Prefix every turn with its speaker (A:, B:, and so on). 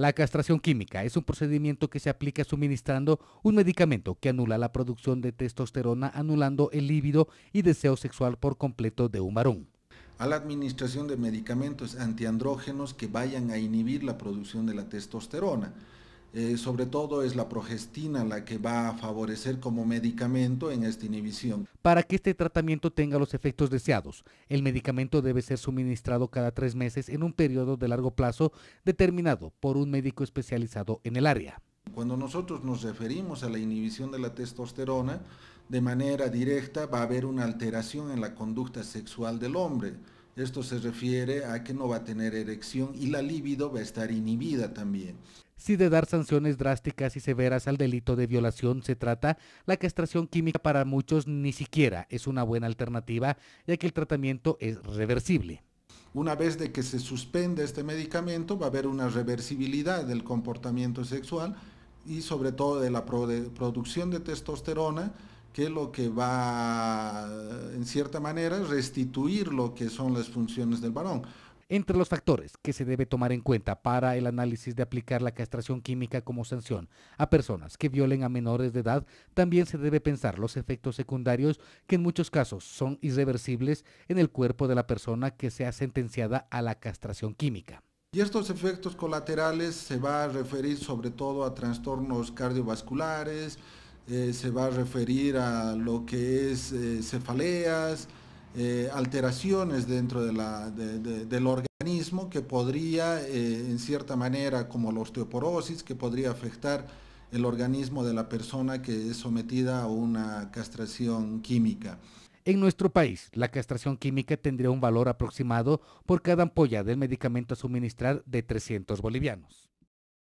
A: La castración química es un procedimiento que se aplica suministrando un medicamento que anula la producción de testosterona, anulando el líbido y deseo sexual por completo de un
B: varón. A la administración de medicamentos antiandrógenos que vayan a inhibir la producción de la testosterona. Eh, sobre todo es la progestina la que va a favorecer como medicamento en esta inhibición.
A: Para que este tratamiento tenga los efectos deseados, el medicamento debe ser suministrado cada tres meses en un periodo de largo plazo determinado por un médico especializado en el área.
B: Cuando nosotros nos referimos a la inhibición de la testosterona, de manera directa va a haber una alteración en la conducta sexual del hombre. Esto se refiere a que no va a tener erección y la libido va a estar inhibida también.
A: Si de dar sanciones drásticas y severas al delito de violación se trata, la castración química para muchos ni siquiera es una buena alternativa, ya que el tratamiento
B: es reversible. Una vez de que se suspende este medicamento, va a haber una reversibilidad del comportamiento sexual y sobre todo de la producción de testosterona, que lo que va, en cierta manera, restituir lo que son las funciones del varón.
A: Entre los factores que se debe tomar en cuenta para el análisis de aplicar la castración química como sanción a personas que violen a menores de edad, también se debe pensar los efectos secundarios que en muchos casos son irreversibles en el cuerpo de la persona que sea sentenciada a la castración química.
B: Y estos efectos colaterales se va a referir sobre todo a trastornos cardiovasculares, eh, se va a referir a lo que es eh, cefaleas, eh, alteraciones dentro del organismo que podría, en cierta manera, como la osteoporosis, que podría afectar el organismo de la persona que es sometida a una castración química.
A: En nuestro país, la castración química tendría un valor aproximado por cada ampolla del medicamento a suministrar de 300 bolivianos.